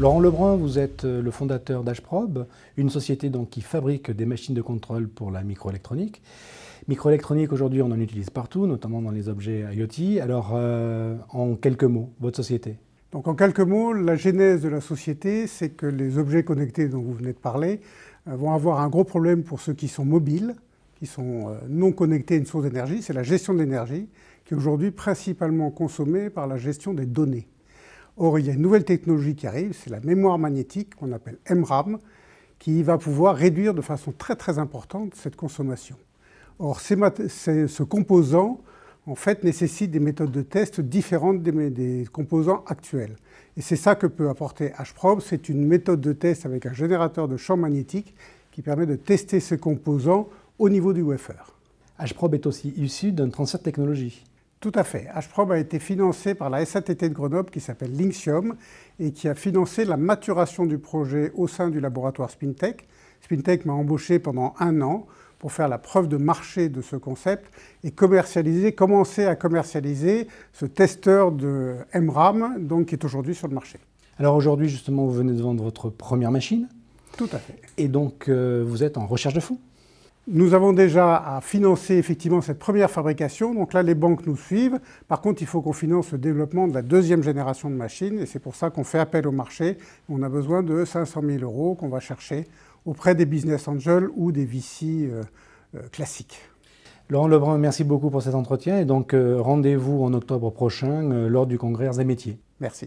Laurent Lebrun, vous êtes euh, le fondateur d'HProbe, une société qui fabrique des machines de contrôle pour la microélectronique. Microélectronique, aujourd'hui, on en utilise partout, notamment dans les objets IoT. Alors, euh, en quelques mots, votre société donc en quelques mots, la genèse de la société, c'est que les objets connectés dont vous venez de parler euh, vont avoir un gros problème pour ceux qui sont mobiles, qui sont non connectés à une source d'énergie. C'est la gestion de l'énergie qui est aujourd'hui principalement consommée par la gestion des données. Or, il y a une nouvelle technologie qui arrive, c'est la mémoire magnétique qu'on appelle MRAM, qui va pouvoir réduire de façon très très importante cette consommation. Or, ce composant, en fait, nécessite des méthodes de test différentes des, composants actuels. Et c'est ça que peut apporter H-PROBE. c'est une méthode de test avec un générateur de champ magnétique qui permet de tester ce composant au niveau du wafer. H-PROBE est aussi issu d'un transfert de technologie. Tout à fait. HPROM a été financé par la SATT de Grenoble qui s'appelle Lynxium et qui a financé la maturation du projet au sein du laboratoire Spintech. Spintech m'a embauché pendant un an pour faire la preuve de marché de ce concept et commercialiser, commencer à commercialiser ce testeur de MRAM donc, qui est aujourd'hui sur le marché. Alors aujourd'hui, justement, vous venez de vendre votre première machine. Tout à fait. Et donc, euh, vous êtes en recherche de fonds nous avons déjà à financer effectivement cette première fabrication. Donc là, les banques nous suivent. Par contre, il faut qu'on finance le développement de la deuxième génération de machines. Et c'est pour ça qu'on fait appel au marché. On a besoin de 500 000 euros qu'on va chercher auprès des business angels ou des VC euh, euh, classiques. Laurent Lebrun, merci beaucoup pour cet entretien. Et donc, euh, rendez-vous en octobre prochain lors du congrès des métiers. Merci.